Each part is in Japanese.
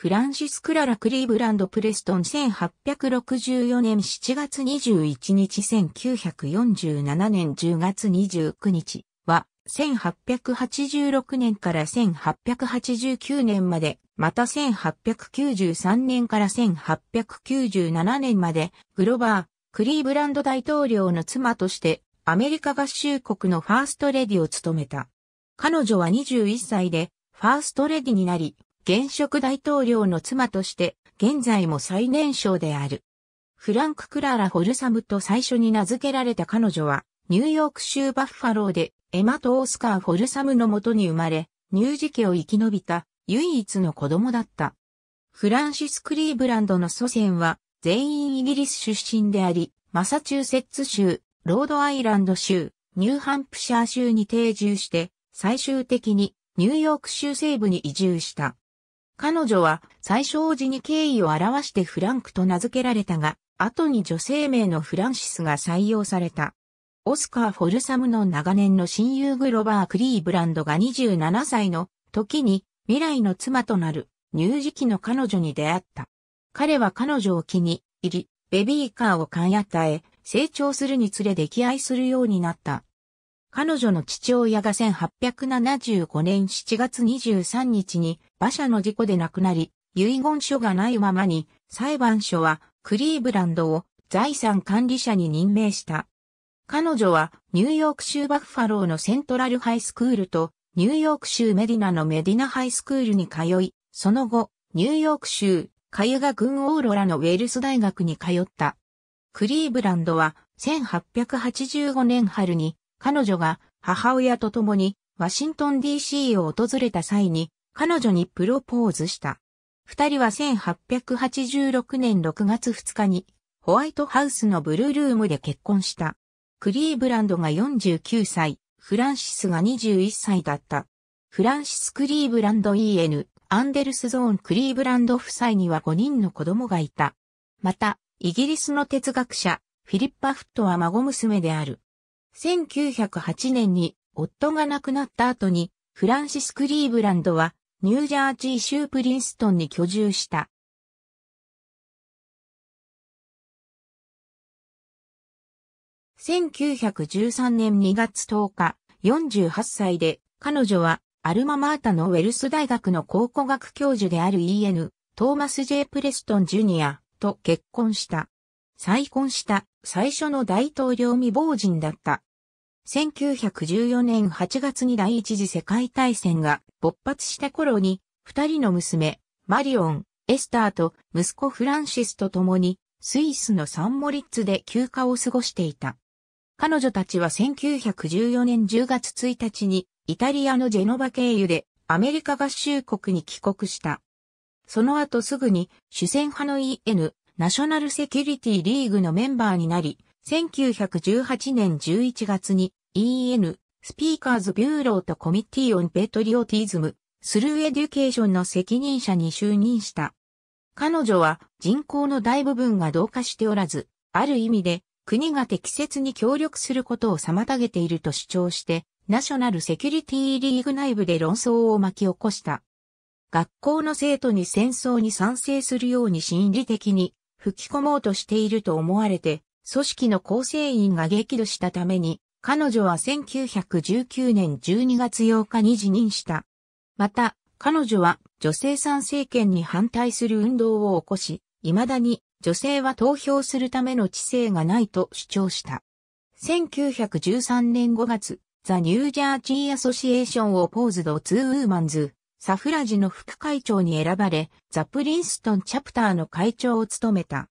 フランシス・クララ・クリーブランド・プレストン1864年7月21日1947年10月29日は1886年から1889年まで、また1893年から1897年まで、グロバー、クリーブランド大統領の妻としてアメリカ合衆国のファーストレディを務めた。彼女は21歳でファーストレディになり、現職大統領の妻として、現在も最年少である。フランク・クララ・ホルサムと最初に名付けられた彼女は、ニューヨーク州バッファローで、エマとオスカー・ホルサムのもとに生まれ、乳児期を生き延びた唯一の子供だった。フランシス・クリーブランドの祖先は全員イギリス出身であり、マサチューセッツ州、ロードアイランド州、ニューハンプシャー州に定住して、最終的にニューヨーク州西部に移住した。彼女は最小時に敬意を表してフランクと名付けられたが、後に女性名のフランシスが採用された。オスカー・フォルサムの長年の親友グロバー・クリーブランドが27歳の時に未来の妻となる乳児期の彼女に出会った。彼は彼女を気に入り、ベビーカーを買い与え、成長するにつれ溺愛するようになった。彼女の父親が1875年7月23日に馬車の事故で亡くなり、遺言書がないままに裁判所はクリーブランドを財産管理者に任命した。彼女はニューヨーク州バッファローのセントラルハイスクールとニューヨーク州メディナのメディナハイスクールに通い、その後、ニューヨーク州カユガ郡オーロラのウェルス大学に通った。クリーブランドは1885年春に彼女が母親と共にワシントン DC を訪れた際に彼女にプロポーズした。二人は1886年6月2日にホワイトハウスのブルールームで結婚した。クリーブランドが49歳、フランシスが21歳だった。フランシス・クリーブランド EN、アンデルスゾーン・クリーブランド夫妻には5人の子供がいた。また、イギリスの哲学者、フィリッパ・フットは孫娘である。1908年に夫が亡くなった後に、フランシス・クリーブランドは、ニュージャージー州プリンストンに居住した。1913年2月10日、48歳で、彼女は、アルママータのウェルス大学の考古学教授である E.N. トーマス・ジェイプレストン・ジュニアと結婚した。再婚した最初の大統領未亡人だった。1914年8月に第一次世界大戦が勃発した頃に、二人の娘、マリオン、エスターと息子フランシスと共に、スイスのサンモリッツで休暇を過ごしていた。彼女たちは1914年10月1日に、イタリアのジェノバ経由でアメリカ合衆国に帰国した。その後すぐに主戦派の EN ナショナルセキュリティリーグのメンバーになり、1918年11月に EN、スピーカーズビューローとコミッティオンペトリオティズム、スルーエデュケーションの責任者に就任した。彼女は人口の大部分が同化しておらず、ある意味で国が適切に協力することを妨げていると主張して、ナショナルセキュリティリーグ内部で論争を巻き起こした。学校の生徒に戦争に賛成するように心理的に吹き込もうとしていると思われて、組織の構成員が激怒したために、彼女は1919年12月8日に辞任した。また、彼女は女性参政権に反対する運動を起こし、未だに女性は投票するための知性がないと主張した。1913年5月、ザ・ニュージャージー・アソシエーション・オポーズド・ツー・ウーマンズ、サフラジの副会長に選ばれ、ザ・プリンストンチャプターの会長を務めた。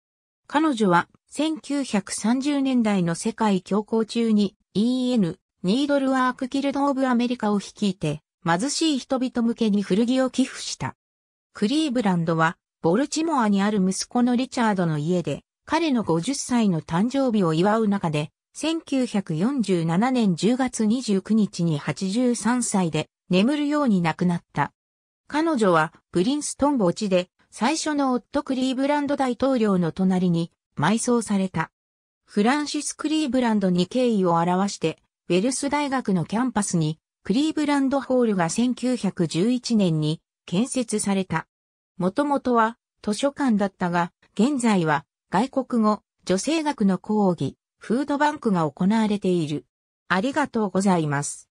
彼女は1930年代の世界恐慌中に EN、ニードルワークキルド・オブ・アメリカを率いて、貧しい人々向けに古着を寄付した。クリーブランドは、ボルチモアにある息子のリチャードの家で、彼の50歳の誕生日を祝う中で、1947年10月29日に83歳で眠るように亡くなった。彼女はプリンストン墓地で最初の夫クリーブランド大統領の隣に埋葬された。フランシス・クリーブランドに敬意を表して、ウェルス大学のキャンパスにクリーブランドホールが1911年に建設された。もともとは図書館だったが、現在は外国語、女性学の講義、フードバンクが行われている。ありがとうございます。